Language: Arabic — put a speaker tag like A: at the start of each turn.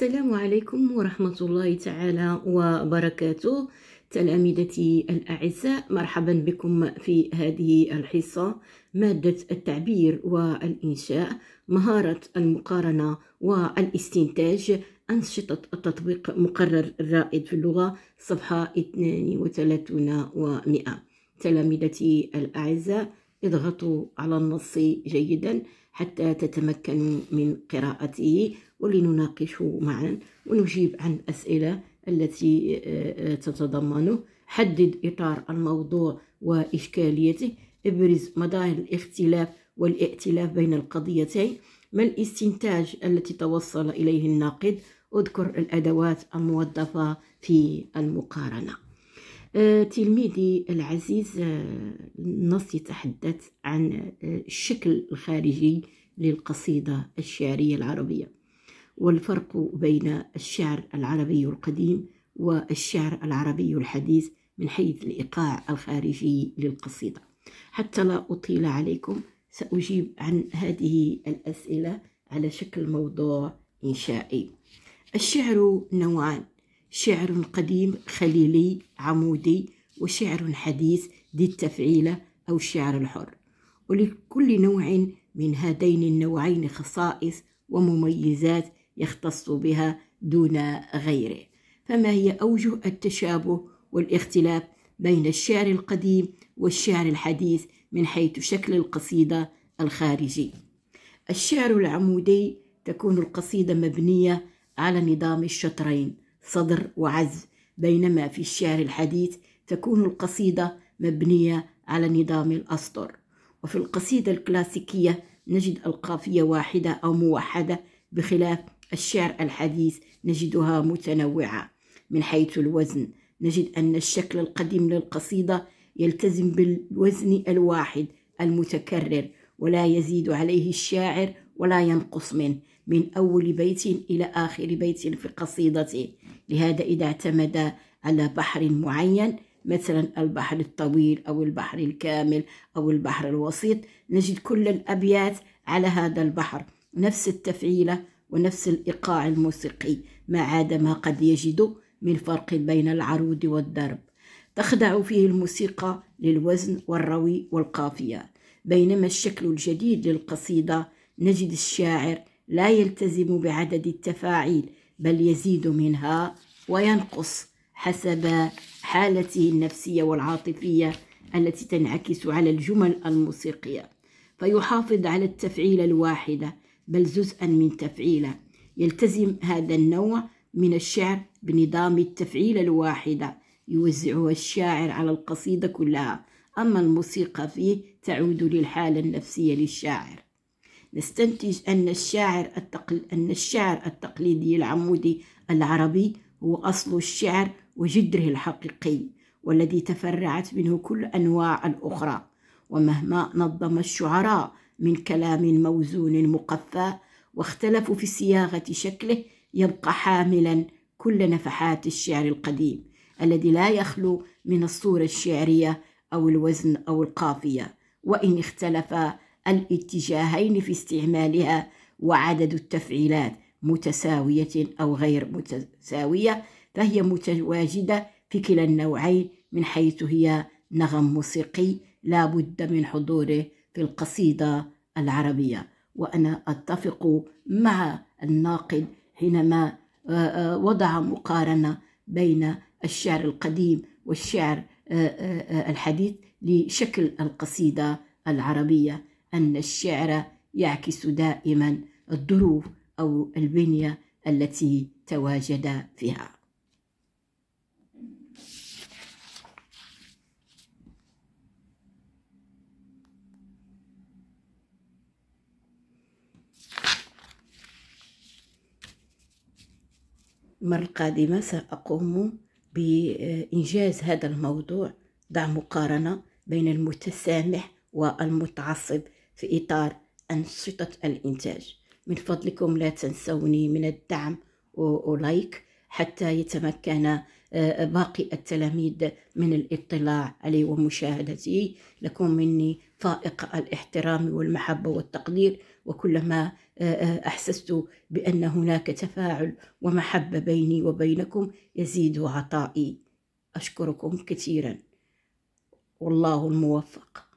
A: السلام عليكم ورحمة الله تعالى وبركاته تلامذتي الأعزاء مرحبا بكم في هذه الحصة مادة التعبير والإنشاء مهارة المقارنة والاستنتاج أنشطة التطبيق مقرر الرائد في اللغة صفحة 32 و100 تلامذتي الأعزاء اضغطوا على النص جيدا حتى تتمكنوا من قراءته ولنناقش معا ونجيب عن أسئلة التي آه، آه، تتضمنه حدد إطار الموضوع وإشكاليته ابرز مظاهر الاختلاف والائتلاف بين القضيتين ما الاستنتاج التي توصل إليه الناقد اذكر الأدوات الموظفة في المقارنة آه، تلميذي العزيز النص يتحدث عن الشكل الخارجي للقصيدة الشعرية العربية والفرق بين الشعر العربي القديم والشعر العربي الحديث من حيث الإيقاع الخارجي للقصيدة حتى لا أطيل عليكم سأجيب عن هذه الأسئلة على شكل موضوع إنشائي الشعر نوعان شعر قديم خليلي عمودي وشعر حديث ذي التفعيلة أو الشعر الحر ولكل نوع من هذين النوعين خصائص ومميزات يختص بها دون غيره فما هي أوجه التشابه والاختلاف بين الشعر القديم والشعر الحديث من حيث شكل القصيدة الخارجي الشعر العمودي تكون القصيدة مبنية على نظام الشطرين صدر وعز بينما في الشعر الحديث تكون القصيدة مبنية على نظام الأسطر وفي القصيدة الكلاسيكية نجد القافية واحدة أو موحدة بخلاف الشعر الحديث نجدها متنوعة من حيث الوزن نجد أن الشكل القديم للقصيدة يلتزم بالوزن الواحد المتكرر ولا يزيد عليه الشاعر ولا ينقص منه من أول بيت إلى آخر بيت في قصيدته لهذا إذا اعتمد على بحر معين مثلا البحر الطويل أو البحر الكامل أو البحر الوسيط نجد كل الأبيات على هذا البحر نفس التفعيلة ونفس الإيقاع الموسيقي ما عاد ما قد يجد من فرق بين العرود والضرب تخضع فيه الموسيقى للوزن والروي والقافية بينما الشكل الجديد للقصيدة نجد الشاعر لا يلتزم بعدد التفاعيل بل يزيد منها وينقص حسب حالته النفسية والعاطفية التي تنعكس على الجمل الموسيقية فيحافظ على التفعيلة الواحدة بل جزءا من تفعيله يلتزم هذا النوع من الشعر بنظام التفعيلة الواحدة يوزعها الشاعر على القصيدة كلها أما الموسيقى فيه تعود للحالة النفسية للشاعر نستنتج أن الشاعر التقل... أن الشعر التقليدي العمودي العربي هو أصل الشعر وجذره الحقيقي والذي تفرعت منه كل أنواع الأخرى ومهما نظم الشعراء من كلام موزون مقفى واختلفوا في صياغة شكله يبقى حاملا كل نفحات الشعر القديم الذي لا يخلو من الصورة الشعرية أو الوزن أو القافية وإن اختلف الاتجاهين في استعمالها وعدد التفعيلات متساوية أو غير متساوية فهي متواجدة في كلا النوعين من حيث هي نغم موسيقي لا بد من حضوره في القصيدة العربية وأنا أتفق مع الناقد حينما آه، آه، وضع مقارنة بين الشعر القديم والشعر آه، الحديث لشكل القصيدة العربية أن الشعر يعكس دائما الظروف أو البنية التي تواجد فيها المرة القادمة سأقوم بإنجاز هذا الموضوع ضع مقارنة بين المتسامح والمتعصب في إطار أنشطة الإنتاج من فضلكم لا تنسوني من الدعم ولايك حتى يتمكن آه، باقي التلاميذ من الاطلاع علي ومشاهدتي لكم مني فائق الاحترام والمحبة والتقدير وكلما آه، آه، احسست بان هناك تفاعل ومحبه بيني وبينكم يزيد عطائي اشكركم كثيرا والله الموفق